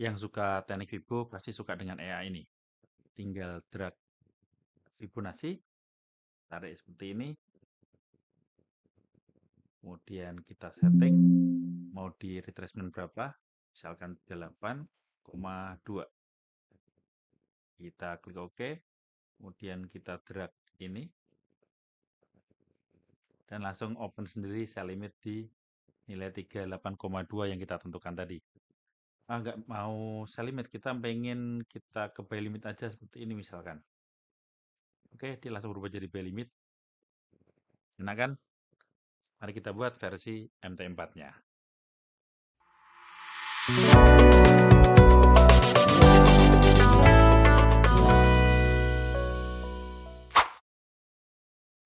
Yang suka teknik Fibo pasti suka dengan EA ini. Tinggal drag Fibonacci, tarik seperti ini, kemudian kita setting mau di retracement berapa misalkan 8,2 kita klik OK kemudian kita drag ini dan langsung open sendiri Saya limit di nilai 38,2 yang kita tentukan tadi agak ah, mau sell limit, kita pengen kita ke buy limit aja seperti ini misalkan. Oke, dia langsung berubah jadi buy limit. Enak kan? Mari kita buat versi MT4-nya.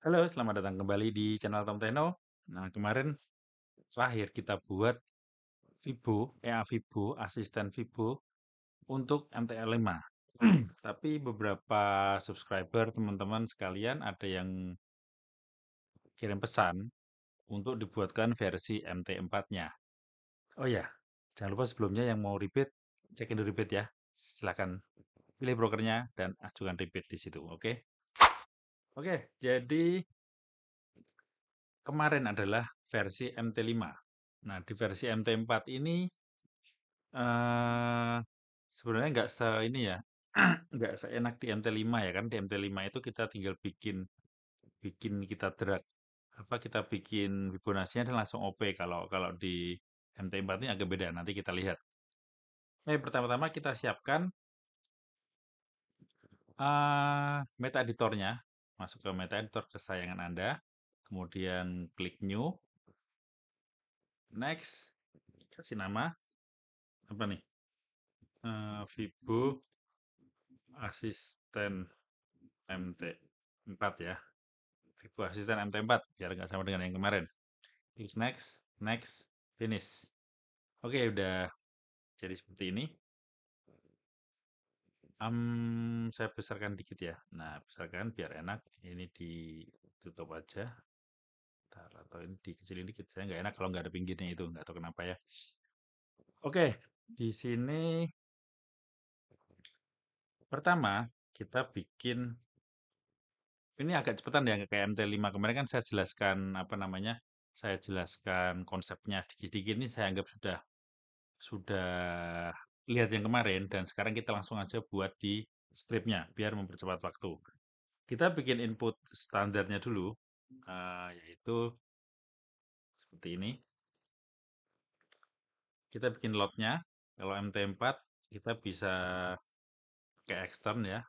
Halo, selamat datang kembali di channel Tom Teno Nah, kemarin terakhir kita buat Vibo, EA Vibo, asisten Vibo untuk MTL 5. Tapi beberapa subscriber teman-teman sekalian ada yang kirim pesan untuk dibuatkan versi MT4-nya. Oh ya, jangan lupa sebelumnya yang mau repeat, cek in repeat ya. Silahkan pilih brokernya dan ajukan repeat di situ, oke? Okay? Oke, okay, jadi kemarin adalah versi MT5 Nah, di versi MT4 ini, eh, sebenarnya nggak se ini ya, nggak seenak di MT5 ya kan, di MT5 itu kita tinggal bikin bikin kita drag, apa, kita bikin nya dan langsung OP kalau kalau di MT4 ini agak beda, nanti kita lihat. Nah, pertama-tama kita siapkan uh, meta editornya masuk ke meta editor kesayangan Anda, kemudian klik new next kasih nama apa nih uh, Vibu asisten MT4 ya Vibu asisten MT4 biar nggak sama dengan yang kemarin klik next next finish oke okay, udah jadi seperti ini um, saya besarkan dikit ya nah besarkan biar enak ini ditutup aja Bentar, ini dikecilin dikit. Saya nggak enak kalau nggak ada pinggirnya itu, nggak tahu kenapa ya. Oke, di sini pertama kita bikin ini agak cepetan ya ke MT5 kemarin kan saya jelaskan apa namanya saya jelaskan konsepnya sedikit-sedikit ini saya anggap sudah sudah lihat yang kemarin dan sekarang kita langsung aja buat di scriptnya biar mempercepat waktu kita bikin input standarnya dulu uh, ah, yaitu seperti ini. Kita bikin lotnya, kalau MT4 kita bisa pakai extern ya.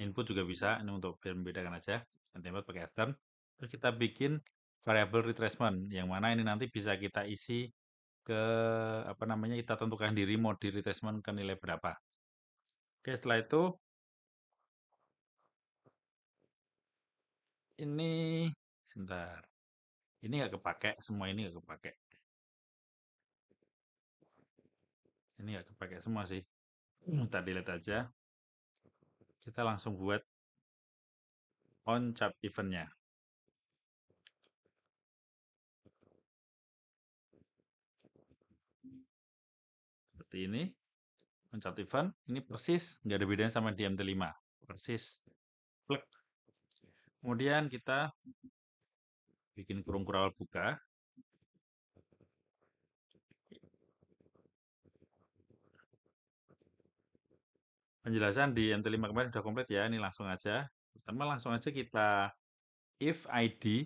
Input juga bisa, ini untuk biar membedakan aja, MT4 pakai extern. Terus kita bikin variable retracement, yang mana ini nanti bisa kita isi ke apa namanya, kita tentukan diri mau di retracement ke nilai berapa. Oke, setelah itu Ini sebentar, ini nggak kepakai, semua ini nggak kepakai. Ini nggak kepakai semua sih, entar hmm, delete aja. Kita langsung buat on chat eventnya. Seperti ini, on chat event, ini persis, nggak ada bedanya sama di MT5, persis. Plek. Kemudian kita bikin kurung kurawal buka. Penjelasan di MT5 kemarin sudah komplit ya, ini langsung aja. Pertama langsung aja kita if ID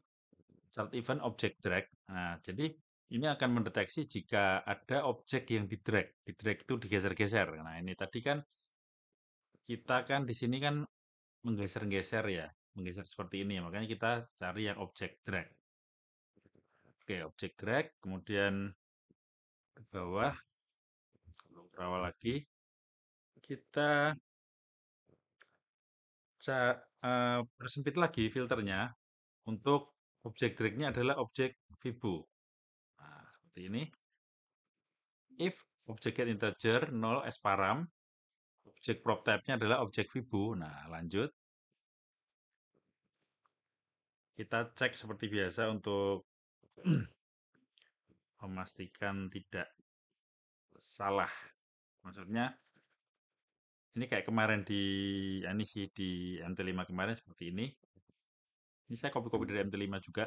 chart event object drag. Nah, jadi ini akan mendeteksi jika ada objek yang di drag. Di drag itu digeser-geser. Nah, ini tadi kan kita kan di sini kan Menggeser-geser ya, menggeser seperti ini ya, makanya kita cari yang objek drag. Oke, objek drag, kemudian ke bawah, ke bawah lagi. Kita ca eh, persempit lagi filternya untuk objek drag adalah objek fibu. Nah, seperti ini. If object get integer 0 as param, Objek prop type-nya adalah objek Fibu. Nah, lanjut. Kita cek seperti biasa untuk memastikan tidak salah. Maksudnya, ini kayak kemarin di ini sih di MT5 kemarin seperti ini. Ini saya copy-copy dari MT5 juga.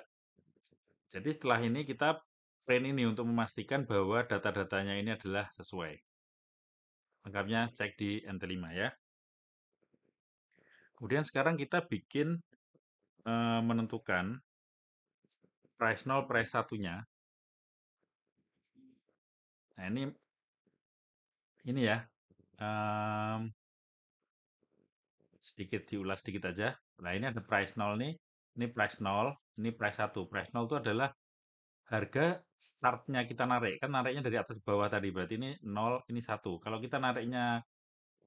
Jadi setelah ini kita print ini untuk memastikan bahwa data-datanya ini adalah sesuai. Lengkapnya cek di NT5 ya. Kemudian sekarang kita bikin e, menentukan price 0, price 1-nya. Nah, ini ini ya. Um, sedikit diulas sedikit aja. Nah, ini ada price 0 nih, ini price 0, ini price 1. Price 0 itu adalah Harga startnya kita narik, kan nariknya dari atas ke bawah tadi, berarti ini 0, ini satu Kalau kita nariknya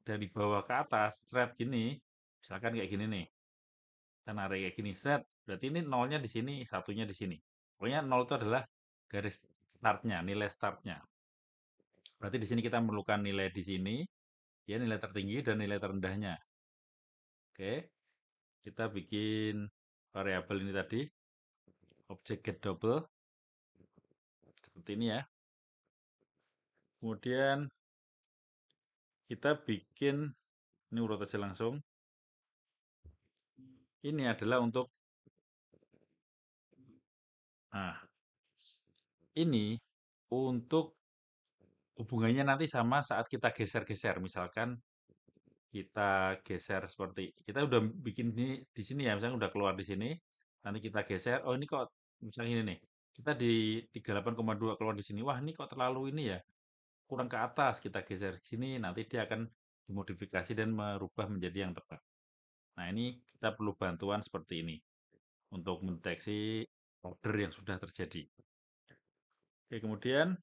dari bawah ke atas, sret gini, misalkan kayak gini nih, kita narik kayak gini, sret, berarti ini nolnya di sini, satunya di sini. Pokoknya nol itu adalah garis startnya, nilai startnya. Berarti di sini kita memerlukan nilai di sini, ya nilai tertinggi dan nilai terendahnya. Oke, kita bikin variabel ini tadi, objek get double seperti ini ya. Kemudian kita bikin ini urut aja langsung. Ini adalah untuk Nah, ini untuk hubungannya nanti sama saat kita geser-geser. Misalkan kita geser seperti kita udah bikin ini di sini ya, misalnya udah keluar di sini, nanti kita geser. Oh ini kok misalnya ini nih, kita di 38,2 keluar di sini, wah ini kok terlalu ini ya, kurang ke atas, kita geser ke sini, nanti dia akan dimodifikasi dan merubah menjadi yang tepat. Nah, ini kita perlu bantuan seperti ini untuk mendeteksi order yang sudah terjadi. Oke, kemudian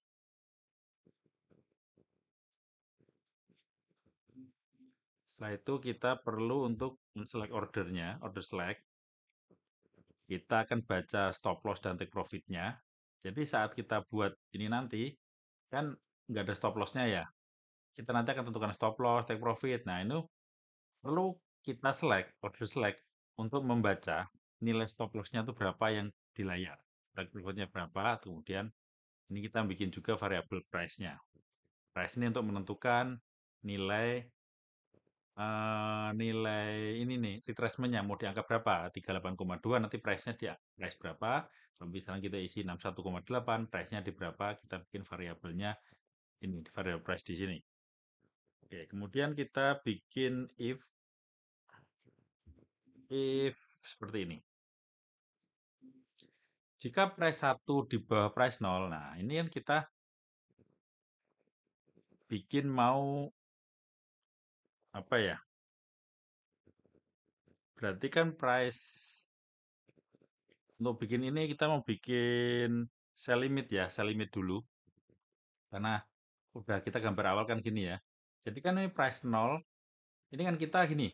setelah itu kita perlu untuk men-select ordernya, order select kita akan baca stop loss dan take profitnya. Jadi saat kita buat ini nanti, kan nggak ada stop lossnya ya. Kita nanti akan tentukan stop loss, take profit. Nah ini perlu kita select, order select, untuk membaca nilai stop lossnya itu berapa yang di layar. Take profitnya berapa, kemudian ini kita bikin juga variable price-nya. Price ini untuk menentukan nilai uh, nilai ini nih, retracement-nya mau dianggap berapa, 38,2 nanti price-nya dia price berapa, kalau misalnya kita isi 61,8 price-nya di berapa, kita bikin variabelnya ini, variable price di sini. Oke, kemudian kita bikin if if seperti ini. Jika price 1 di bawah price 0, nah ini yang kita bikin mau apa ya? Berarti kan price untuk bikin ini kita mau bikin sell limit ya, sell limit dulu. Karena udah kita gambar awal kan gini ya. Jadi kan ini price 0, ini kan kita gini,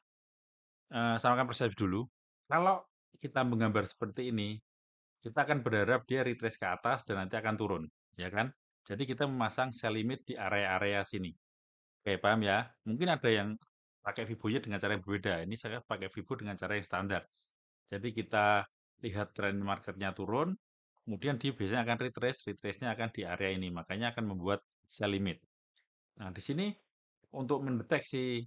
eh, samakan persepsi dulu. Kalau kita menggambar seperti ini, kita akan berharap dia retrace ke atas dan nanti akan turun, ya kan? Jadi kita memasang sell limit di area-area sini. Oke, paham ya? Mungkin ada yang Pakai fibonya dengan cara yang berbeda, ini saya pakai fibo dengan cara yang standar. Jadi kita lihat tren marketnya turun, kemudian dia biasanya akan retrace, retrace-nya akan di area ini, makanya akan membuat sell limit. Nah, di sini untuk mendeteksi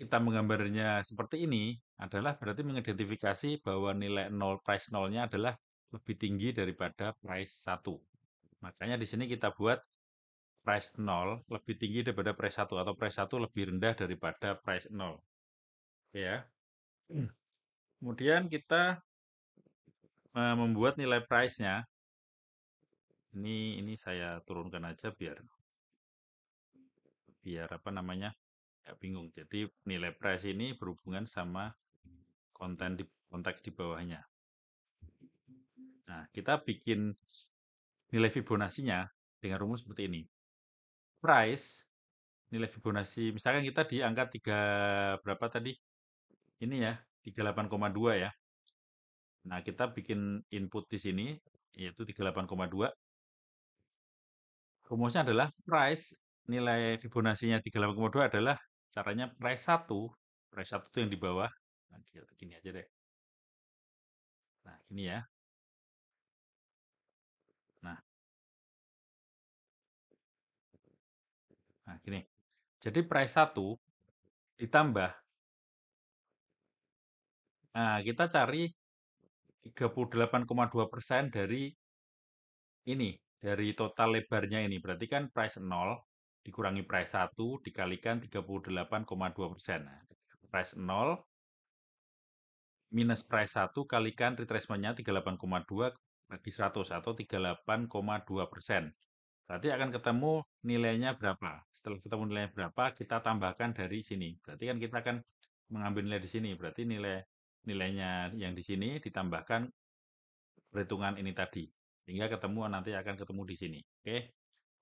kita menggambarnya seperti ini adalah berarti mengidentifikasi bahwa nilai 0 price 0-nya adalah lebih tinggi daripada price 1. Makanya di sini kita buat price 0 lebih tinggi daripada price 1 atau price 1 lebih rendah daripada price 0. Ya. Kemudian kita e, membuat nilai price-nya. Ini ini saya turunkan aja biar biar apa namanya? Ya bingung. Jadi nilai price ini berhubungan sama konten di konteks di bawahnya. Nah, kita bikin nilai Fibonacci-nya dengan rumus seperti ini price, nilai Fibonacci misalkan kita di angka 3 berapa tadi? Ini ya, 38,2 ya. Nah, kita bikin input di sini yaitu 38,2. Rumusnya adalah price nilai Fibonacci-nya 38,2 adalah caranya price 1, price 1 itu yang di bawah. Nah, gini aja deh. Nah, gini ya. Gini, jadi price 1 ditambah Nah, kita cari 38,2% dari ini, dari total lebarnya ini. Berarti kan price 0 dikurangi price 1 dikalikan 38,2%. Nah, price 0 minus price 1 kalikan retracement-nya 38,2 bagi 100 atau 38,2%. Berarti akan ketemu nilainya berapa? setelah ketemu nilai berapa kita tambahkan dari sini berarti kan kita akan mengambil nilai di sini berarti nilai nilainya yang di sini ditambahkan perhitungan ini tadi sehingga ketemu nanti akan ketemu di sini oke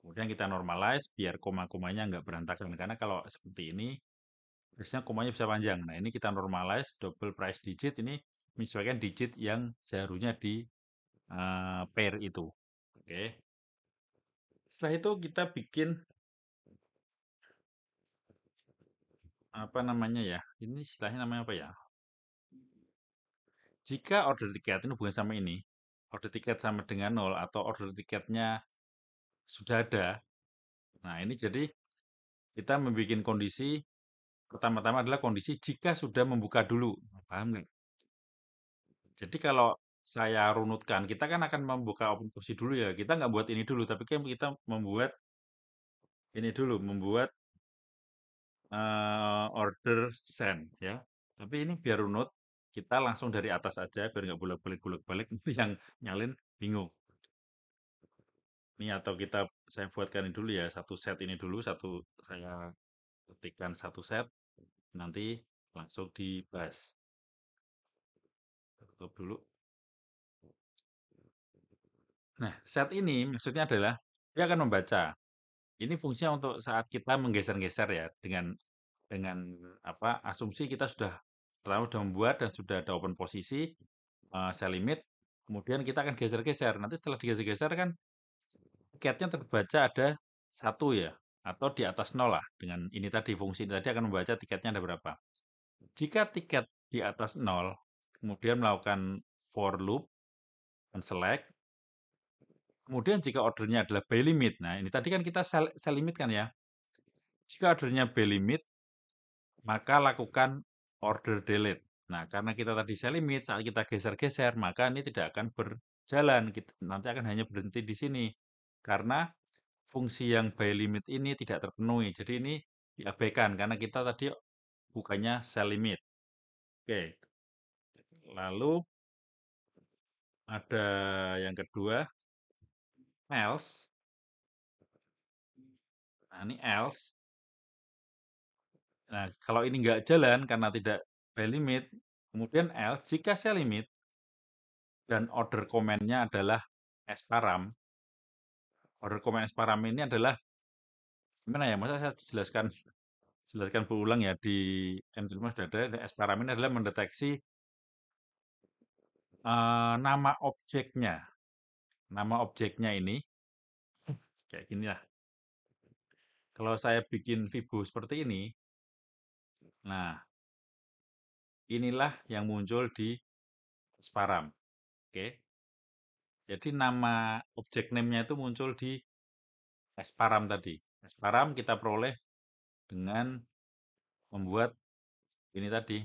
kemudian kita normalize biar koma-komanya nggak berantakan karena kalau seperti ini biasanya komanya bisa panjang nah ini kita normalize double price digit ini menyesuaikan digit yang seharusnya di uh, pair itu oke setelah itu kita bikin apa namanya ya? Ini istilahnya namanya apa ya? Jika order tiket ini bukan sama ini, order tiket sama dengan nol atau order tiketnya sudah ada. Nah, ini jadi kita membuat kondisi pertama-tama adalah kondisi jika sudah membuka dulu. Paham nggak? Jadi kalau saya runutkan, kita kan akan membuka open posisi dulu ya. Kita nggak buat ini dulu, tapi kan kita membuat ini dulu, membuat uh, order send ya. Tapi ini biar runut, kita langsung dari atas aja biar nggak bolak-balik bolak-balik nanti yang nyalin bingung. Ini atau kita saya buatkan ini dulu ya, satu set ini dulu, satu saya ketikkan satu set, nanti langsung di bus. dulu. Nah, set ini maksudnya adalah dia akan membaca. Ini fungsinya untuk saat kita menggeser-geser ya, dengan dengan apa, asumsi kita sudah terlalu sudah membuat dan sudah ada open posisi, uh, eh, sell limit, kemudian kita akan geser-geser. Nanti setelah digeser-geser kan, tiketnya terbaca ada satu ya, atau di atas nol lah, dengan ini tadi, fungsi tadi akan membaca tiketnya ada berapa. Jika tiket di atas nol kemudian melakukan for loop, dan select Kemudian jika ordernya adalah buy limit, nah ini tadi kan kita sell, sell limit kan ya. Jika ordernya buy limit, maka lakukan order delete. Nah, karena kita tadi sell limit, saat kita geser-geser, maka ini tidak akan berjalan. Kita, nanti akan hanya berhenti di sini. Karena fungsi yang buy limit ini tidak terpenuhi. Jadi ini diabaikan, karena kita tadi bukannya sell limit. Oke. Lalu ada yang kedua, Else. Nah, ini else. Nah, kalau ini nggak jalan karena tidak by limit, kemudian else jika saya limit dan order komennya adalah sparam. Order komen sparam ini adalah gimana ya? Masa saya jelaskan jelaskan berulang ya di MTLMA sudah ada sparam ini adalah mendeteksi uh, nama objeknya nama objeknya ini. Kayak gini lah. Kalau saya bikin fibu seperti ini, nah inilah yang muncul di Sparam. Oke. Jadi nama objek name-nya itu muncul di Sparam tadi. Sparam kita peroleh dengan membuat ini tadi.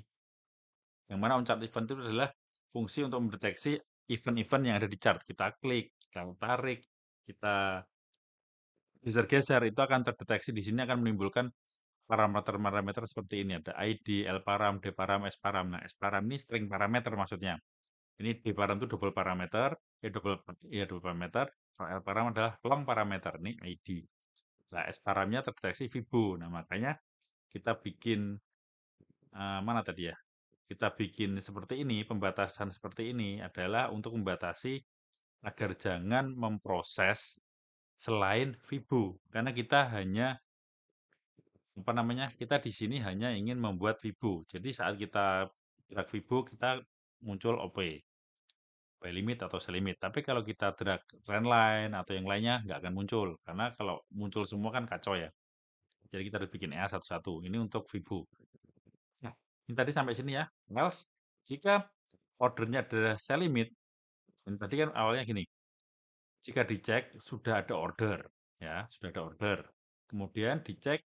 Yang mana on event itu adalah fungsi untuk mendeteksi event-event yang ada di chart. Kita klik kita tarik, kita geser-geser, itu akan terdeteksi di sini akan menimbulkan parameter-parameter seperti ini. Ada ID, L param, D param, S param. Nah, S param ini string parameter maksudnya. Ini D param itu double parameter, ya double, ya double parameter. Kalau L param adalah long parameter, ini ID. Nah, S paramnya terdeteksi Fibu. Nah, makanya kita bikin, uh, mana tadi ya? Kita bikin seperti ini, pembatasan seperti ini adalah untuk membatasi agar jangan memproses selain FIBO. Karena kita hanya apa namanya? Kita di sini hanya ingin membuat FIBO. Jadi saat kita drag FIBO kita muncul OP, by limit atau selimit Tapi kalau kita drag trendline atau yang lainnya nggak akan muncul karena kalau muncul semua kan kacau ya. Jadi kita harus bikin EA satu-satu. Ini untuk FIBO. Nah, ini tadi sampai sini ya. Else jika ordernya adalah selimit ini tadi kan awalnya gini, jika dicek sudah ada order, ya sudah ada order. Kemudian dicek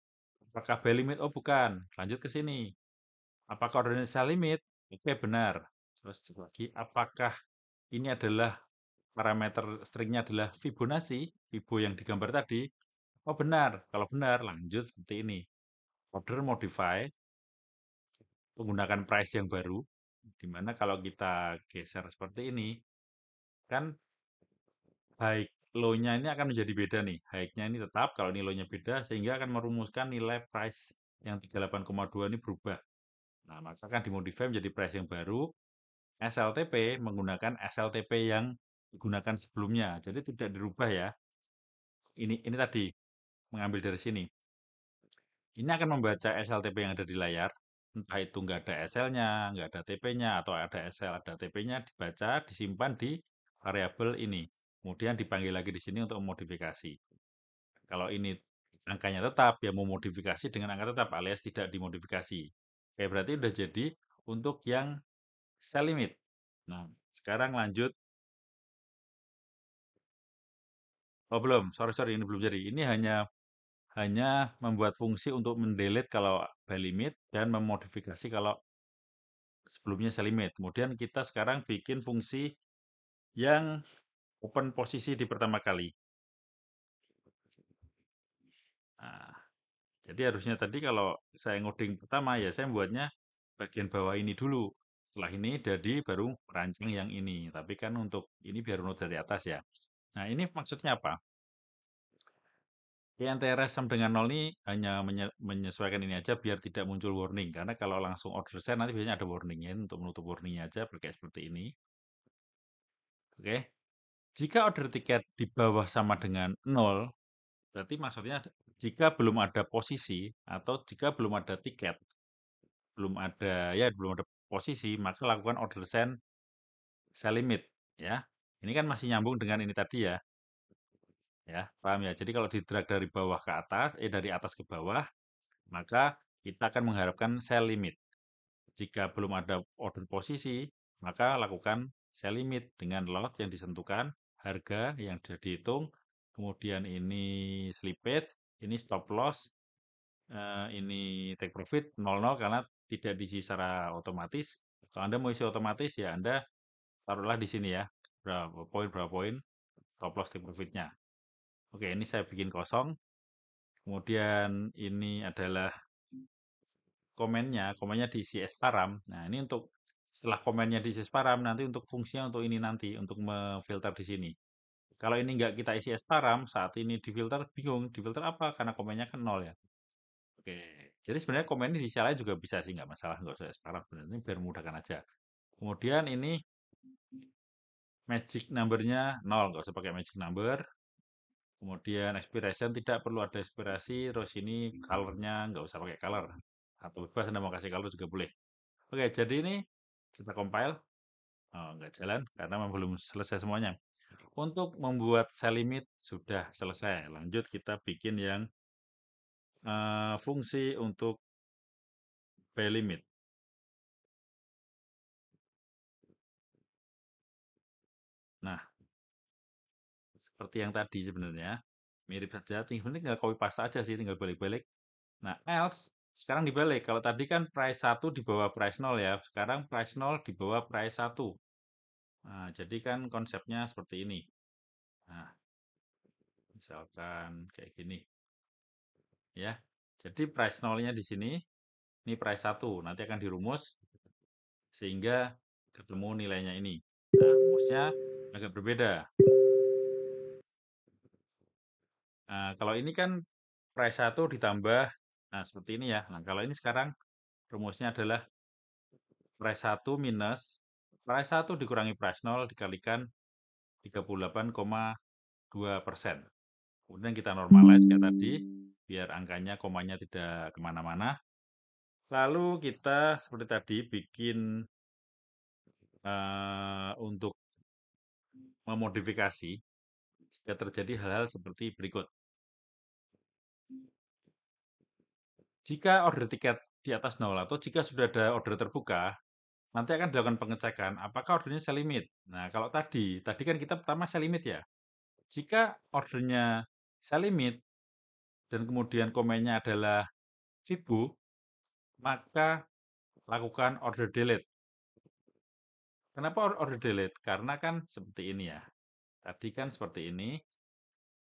apakah by limit, oh bukan, lanjut ke sini. Apakah ordernya sell limit? Oke benar. Terus lagi, apakah ini adalah parameter stringnya adalah Fibonacci, Fibo yang digambar tadi? Oh benar, kalau benar lanjut seperti ini. Order modify, menggunakan price yang baru, dimana kalau kita geser seperti ini, Kan high low-nya ini akan menjadi beda nih. High-nya ini tetap, kalau ini nya beda, sehingga akan merumuskan nilai price yang 38,2 ini berubah. Nah, maka akan dimodify menjadi price yang baru. SLTP menggunakan SLTP yang digunakan sebelumnya. Jadi tidak dirubah ya. Ini ini tadi mengambil dari sini. Ini akan membaca SLTP yang ada di layar. Entah itu nggak ada SL-nya, nggak ada TP-nya, atau ada SL, ada TP-nya, dibaca, disimpan di variabel ini. Kemudian dipanggil lagi di sini untuk memodifikasi. Kalau ini angkanya tetap, ya memodifikasi dengan angka tetap alias tidak dimodifikasi. Oke, berarti sudah jadi untuk yang cell limit. Nah, sekarang lanjut. Oh belum, sorry sorry ini belum jadi. Ini hanya hanya membuat fungsi untuk mendelit kalau by limit dan memodifikasi kalau sebelumnya selimit. Kemudian kita sekarang bikin fungsi yang open posisi di pertama kali. Nah, jadi harusnya tadi kalau saya ngoding pertama ya saya buatnya bagian bawah ini dulu. Setelah ini jadi baru merancang yang ini. Tapi kan untuk ini biar node dari atas ya. Nah ini maksudnya apa? YNTR sama dengan 0 ini hanya menyesuaikan ini aja biar tidak muncul warning. Karena kalau langsung order saya nanti biasanya ada warningnya. Untuk menutup warningnya aja pakai seperti ini. Oke. Jika order tiket di bawah sama dengan 0, berarti maksudnya jika belum ada posisi atau jika belum ada tiket, belum ada ya belum ada posisi, maka lakukan order send sell limit ya. Ini kan masih nyambung dengan ini tadi ya. Ya, paham ya. Jadi kalau di-drag dari bawah ke atas, eh dari atas ke bawah, maka kita akan mengharapkan sell limit. Jika belum ada order posisi, maka lakukan saya limit dengan lot yang disentuhkan, harga yang sudah dihitung, kemudian ini slippage, ini stop loss, eh, ini take profit 00 karena tidak diisi secara otomatis. Kalau Anda mau isi otomatis ya Anda taruhlah di sini ya, berapa poin berapa poin stop loss take profitnya. Oke, ini saya bikin kosong. Kemudian ini adalah komennya, komennya diisi S param. Nah, ini untuk setelah komennya di SPARAM nanti untuk fungsinya untuk ini nanti untuk memfilter di sini. Kalau ini nggak kita isi SPARAM saat ini di filter bingung di filter apa karena komennya kan nol ya. Oke, jadi sebenarnya komen di sini juga bisa sih nggak masalah nggak usah SPARAM sebenarnya biar mudahkan aja. Kemudian ini magic numbernya nol nggak usah pakai magic number. Kemudian expiration tidak perlu ada expiration. Terus ini colornya nggak usah pakai color atau bebas anda mau kasih color juga boleh. Oke, jadi ini kita compile, Oh, nggak jalan karena memang belum selesai semuanya. Untuk membuat cell limit sudah selesai, lanjut kita bikin yang uh, fungsi untuk limit. Nah seperti yang tadi sebenarnya, mirip saja, tinggal copy paste aja sih, tinggal balik-balik. Nah, else sekarang dibalik, kalau tadi kan price 1 di bawah price 0 ya, sekarang price 0 di bawah price 1. Nah, jadi kan konsepnya seperti ini. Nah, misalkan kayak gini. Ya, jadi price 0-nya di sini, ini price 1, nanti akan dirumus sehingga ketemu nilainya ini. Nah, rumusnya agak berbeda. Nah, kalau ini kan price 1 ditambah Nah, seperti ini ya. Nah, kalau ini sekarang rumusnya adalah price 1 minus price 1 dikurangi price 0 dikalikan 38,2 persen. Kemudian kita normalize kayak tadi, biar angkanya komanya tidak kemana-mana. Lalu kita seperti tadi bikin uh, untuk memodifikasi jika terjadi hal-hal seperti berikut. Jika order tiket di atas nol atau jika sudah ada order terbuka, nanti akan dilakukan pengecekan apakah ordernya limit. Nah, kalau tadi, tadi kan kita pertama limit ya. Jika ordernya limit dan kemudian komennya adalah Fibu, maka lakukan order delete. Kenapa order delete? Karena kan seperti ini ya. Tadi kan seperti ini.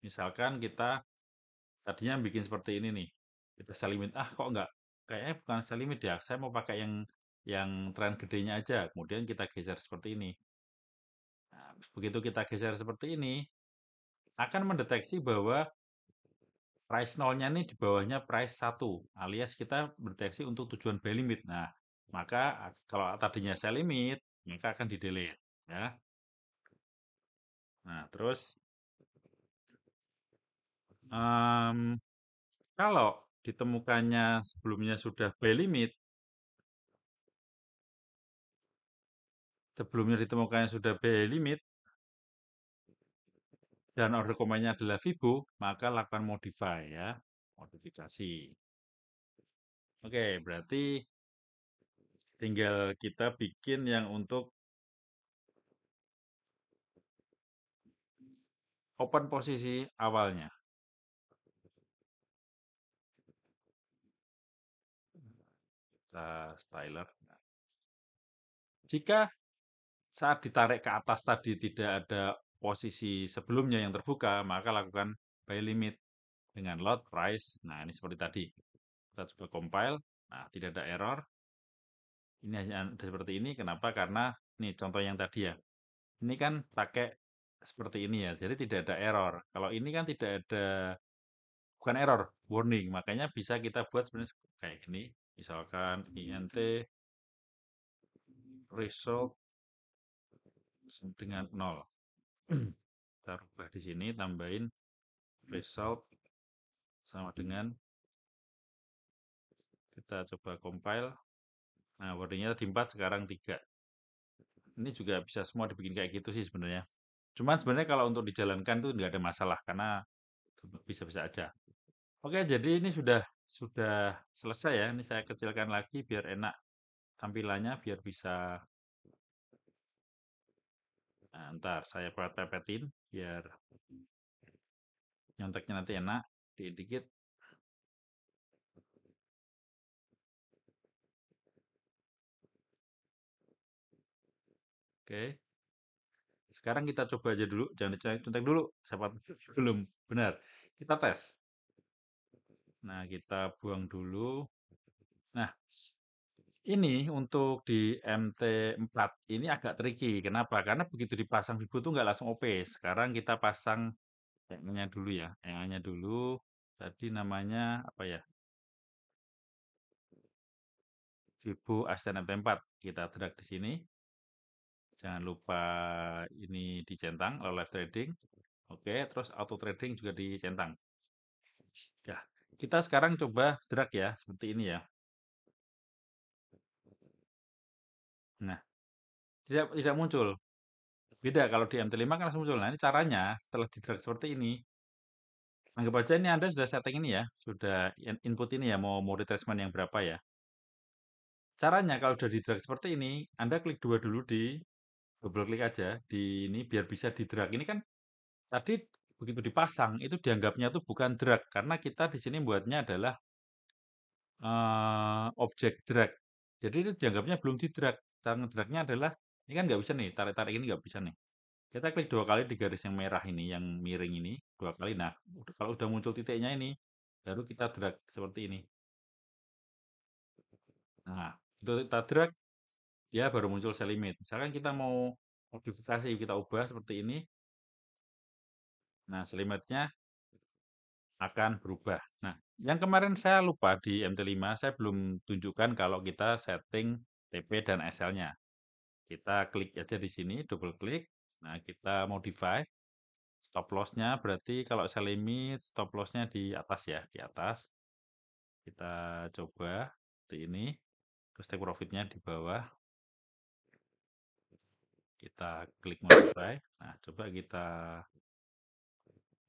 Misalkan kita tadinya bikin seperti ini nih. Kita gitu, selimit, ah kok enggak kayaknya bukan selimit ya, saya mau pakai yang yang tren gedenya aja, kemudian kita geser seperti ini. Nah, begitu kita geser seperti ini, akan mendeteksi bahwa price nolnya ini di bawahnya price 1, alias kita mendeteksi untuk tujuan buy limit. Nah, maka kalau tadinya sell limit, maka akan di-delete. Ya. Nah, terus um, kalau ditemukannya sebelumnya sudah by limit, sebelumnya ditemukannya sudah by limit, dan order komennya adalah Fibo, maka lakukan modify ya, modifikasi. Oke, berarti tinggal kita bikin yang untuk open posisi awalnya. kita styler. Nah. jika saat ditarik ke atas tadi tidak ada posisi sebelumnya yang terbuka, maka lakukan buy limit dengan lot price. Nah, ini seperti tadi. Kita coba compile. Nah, tidak ada error. Ini hanya seperti ini. Kenapa? Karena ini contoh yang tadi ya. Ini kan pakai seperti ini ya. Jadi tidak ada error. Kalau ini kan tidak ada bukan error, warning. Makanya bisa kita buat sebenarnya kayak gini misalkan INT result dengan 0 kita rubah di sini tambahin result sama dengan kita coba compile nah wordingnya tadi 4 sekarang 3 ini juga bisa semua dibikin kayak gitu sih sebenarnya cuman sebenarnya kalau untuk dijalankan tuh nggak ada masalah karena bisa-bisa aja Oke, jadi ini sudah sudah selesai ya. Ini saya kecilkan lagi biar enak tampilannya, biar bisa Nah, ntar saya pepetin biar nyonteknya nanti enak. Dikit-dikit. Oke. Sekarang kita coba aja dulu. Jangan dicontek dulu. Siapa belum. Benar. Kita tes. Nah, kita buang dulu. Nah, ini untuk di MT4 ini agak tricky. Kenapa? Karena begitu dipasang di tuh nggak langsung OP. Sekarang kita pasang yang dulu ya. Yang-nya dulu. Tadi namanya apa ya? Vivo Asten MT4. Kita drag di sini. Jangan lupa ini dicentang, live trading. Oke, terus auto trading juga dicentang kita sekarang coba drag ya, seperti ini ya. Nah, tidak tidak muncul. Beda kalau di MT5 kan langsung muncul. Nah, ini caranya setelah di drag seperti ini. Anggap aja ini Anda sudah setting ini ya, sudah input ini ya, mau, mau retracement yang berapa ya. Caranya kalau sudah di drag seperti ini, Anda klik dua dulu di double klik aja di ini biar bisa di drag. Ini kan tadi begitu dipasang itu dianggapnya itu bukan drag karena kita di sini buatnya adalah uh, objek drag. Jadi itu dianggapnya belum di drag. Cara ngedragnya adalah ini kan nggak bisa nih tarik-tarik ini nggak bisa nih. Kita klik dua kali di garis yang merah ini yang miring ini dua kali. Nah kalau udah muncul titiknya ini baru kita drag seperti ini. Nah itu kita drag ya baru muncul selimit Misalkan kita mau modifikasi kita ubah seperti ini Nah, selimutnya akan berubah. Nah, yang kemarin saya lupa di MT5, saya belum tunjukkan kalau kita setting TP dan SL-nya. Kita klik aja di sini, double klik. Nah, kita modify. Stop loss-nya berarti kalau saya limit, stop loss-nya di atas ya, di atas. Kita coba seperti ini. Terus take profit-nya di bawah. Kita klik modify. Nah, coba kita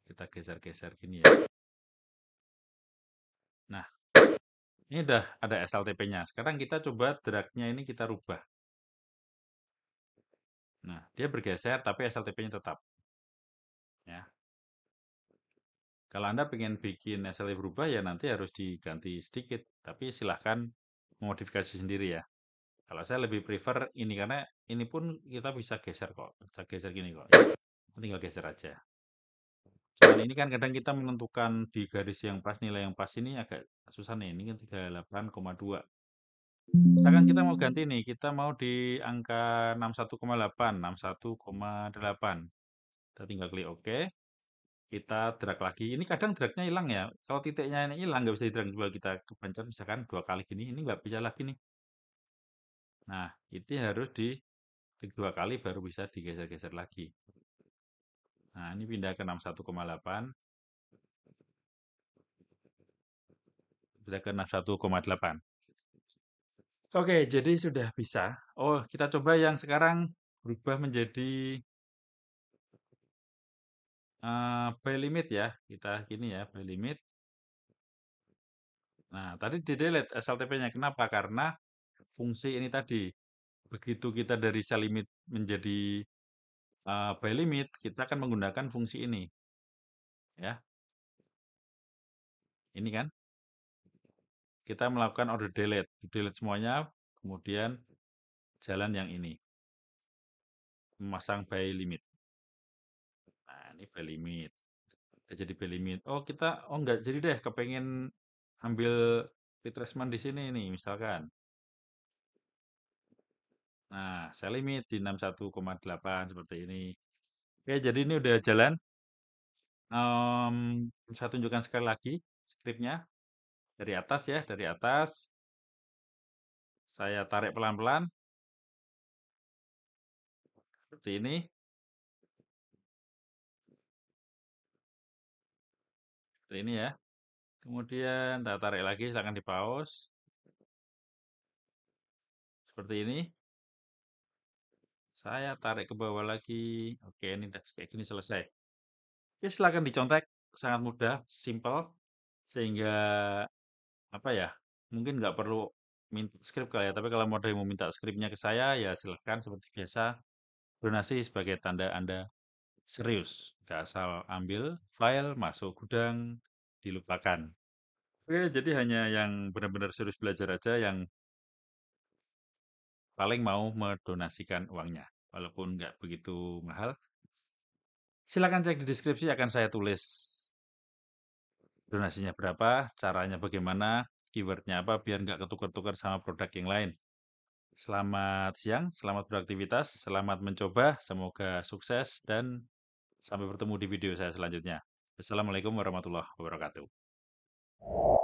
kita geser-geser gini ya. Nah, ini udah ada SLTP-nya. Sekarang kita coba drag-nya ini kita rubah. Nah, dia bergeser tapi SLTP-nya tetap. Ya. Kalau Anda ingin bikin SLTP berubah ya nanti harus diganti sedikit. Tapi silahkan modifikasi sendiri ya. Kalau saya lebih prefer ini karena ini pun kita bisa geser kok. Bisa geser gini kok. Ya. Tinggal geser aja. Dan ini kan kadang kita menentukan di garis yang pas, nilai yang pas ini agak susah nih, ini kan 38,2. Misalkan kita mau hmm. ganti nih, kita mau di angka 61,8, 61,8. Kita tinggal klik OK. Kita drag lagi. Ini kadang dragnya hilang ya. Kalau titiknya ini hilang, nggak bisa di drag dua. Kita kepencet misalkan dua kali gini, ini nggak bisa lagi nih. Nah, itu harus di klik dua kali baru bisa digeser-geser lagi. Nah, ini pindah ke 61,8. Pindah ke 61,8. Oke, jadi sudah bisa. Oh, kita coba yang sekarang berubah menjadi uh, eh, limit ya. Kita gini ya, by limit. Nah, tadi di delete SLTP-nya. Kenapa? Karena fungsi ini tadi. Begitu kita dari sel limit menjadi uh, eh, by limit kita akan menggunakan fungsi ini. Ya. Ini kan. Kita melakukan order delete, delete semuanya, kemudian jalan yang ini. Memasang by limit. Nah, ini by limit. Jadi by limit. Oh, kita oh enggak jadi deh kepengen ambil retracement di sini nih misalkan. Nah, saya limit di 61,8 seperti ini. Oke, jadi ini udah jalan. Um, saya tunjukkan sekali lagi scriptnya Dari atas ya, dari atas. Saya tarik pelan-pelan. Seperti ini. Seperti ini ya. Kemudian saya tarik lagi, silakan di pause. Seperti ini. Saya tarik ke bawah lagi. Oke, ini udah kayak gini selesai. Oke, silahkan dicontek. Sangat mudah, simple. Sehingga, apa ya, mungkin nggak perlu minta script kali ya. Tapi kalau mau mau minta scriptnya ke saya, ya silahkan seperti biasa. Donasi sebagai tanda Anda serius. Nggak asal ambil file, masuk gudang, dilupakan. Oke, jadi hanya yang benar-benar serius belajar aja yang paling mau mendonasikan uangnya walaupun nggak begitu mahal. Silahkan cek di deskripsi, akan saya tulis donasinya berapa, caranya bagaimana, keywordnya apa, biar nggak ketukar-tukar sama produk yang lain. Selamat siang, selamat beraktivitas, selamat mencoba, semoga sukses, dan sampai bertemu di video saya selanjutnya. Assalamualaikum warahmatullahi wabarakatuh.